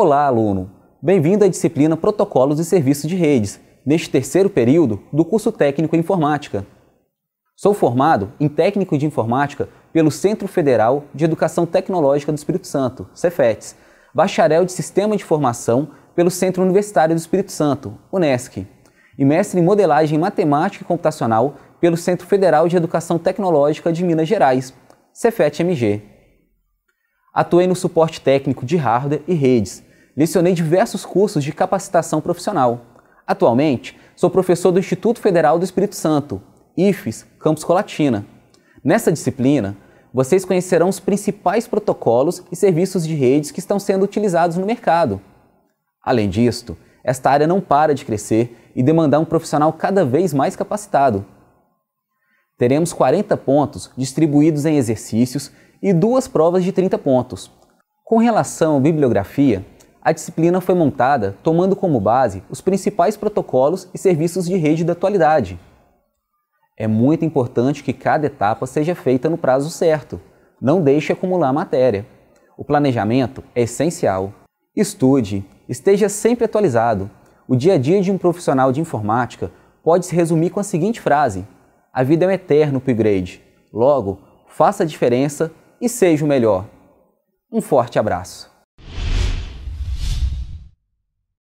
Olá, aluno! Bem-vindo à disciplina Protocolos e Serviços de Redes, neste terceiro período do curso Técnico em Informática. Sou formado em Técnico de Informática pelo Centro Federal de Educação Tecnológica do Espírito Santo, Cefetes, bacharel de Sistema de Formação pelo Centro Universitário do Espírito Santo, UNESCO, e mestre em Modelagem Matemática e Computacional pelo Centro Federal de Educação Tecnológica de Minas Gerais, Cefet-MG. Atuei no suporte técnico de hardware e redes, lecionei diversos cursos de capacitação profissional. Atualmente, sou professor do Instituto Federal do Espírito Santo, IFES, Campus Colatina. Nessa disciplina, vocês conhecerão os principais protocolos e serviços de redes que estão sendo utilizados no mercado. Além disto, esta área não para de crescer e demandar um profissional cada vez mais capacitado. Teremos 40 pontos distribuídos em exercícios e duas provas de 30 pontos. Com relação à bibliografia, a disciplina foi montada tomando como base os principais protocolos e serviços de rede da atualidade. É muito importante que cada etapa seja feita no prazo certo. Não deixe acumular matéria. O planejamento é essencial. Estude, esteja sempre atualizado. O dia a dia de um profissional de informática pode se resumir com a seguinte frase: A vida é um eterno upgrade. Logo, faça a diferença e seja o melhor. Um forte abraço.